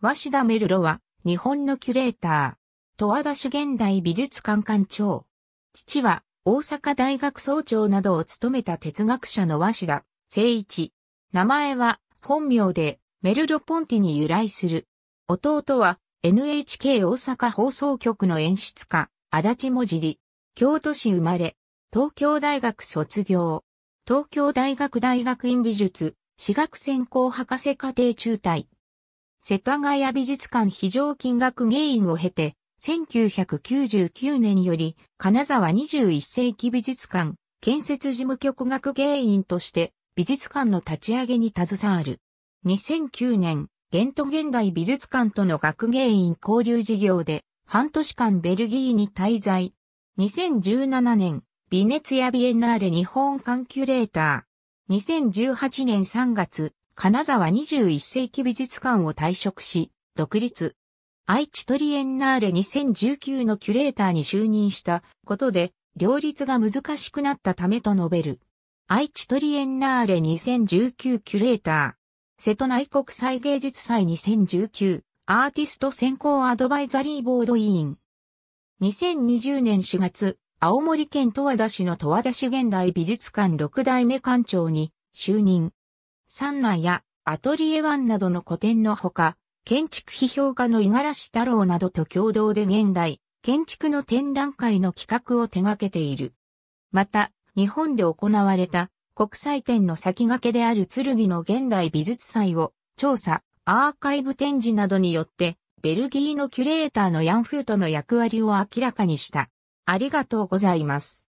鷲田メルロは、日本のキュレーター、戸和田市現代美術館館長。父は、大阪大学総長などを務めた哲学者の鷲田、誠一。名前は、本名で、メルロ・ポンティに由来する。弟は、NHK 大阪放送局の演出家、足立もじり。京都市生まれ、東京大学卒業。東京大学大学院美術、私学専攻博士課程中退。世田谷美術館非常勤学芸員を経て、1999年より金沢21世紀美術館建設事務局学芸員として美術館の立ち上げに携わる。2009年、現都現代美術館との学芸員交流事業で半年間ベルギーに滞在。2017年、微熱やビエンナーレ日本ンキュレーター。2018年3月、金沢21世紀美術館を退職し、独立。愛知トリエンナーレ2019のキュレーターに就任したことで、両立が難しくなったためと述べる。愛知トリエンナーレ2019キュレーター。瀬戸内国際芸術祭2019アーティスト選考アドバイザリーボード委員。2020年4月、青森県十和田市の十和田市現代美術館6代目館長に就任。三内やアトリエワンなどの古典のほか、建築批評家の五十嵐太郎などと共同で現代、建築の展覧会の企画を手掛けている。また、日本で行われた国際展の先駆けである剣の現代美術祭を調査、アーカイブ展示などによって、ベルギーのキュレーターのヤンフートの役割を明らかにした。ありがとうございます。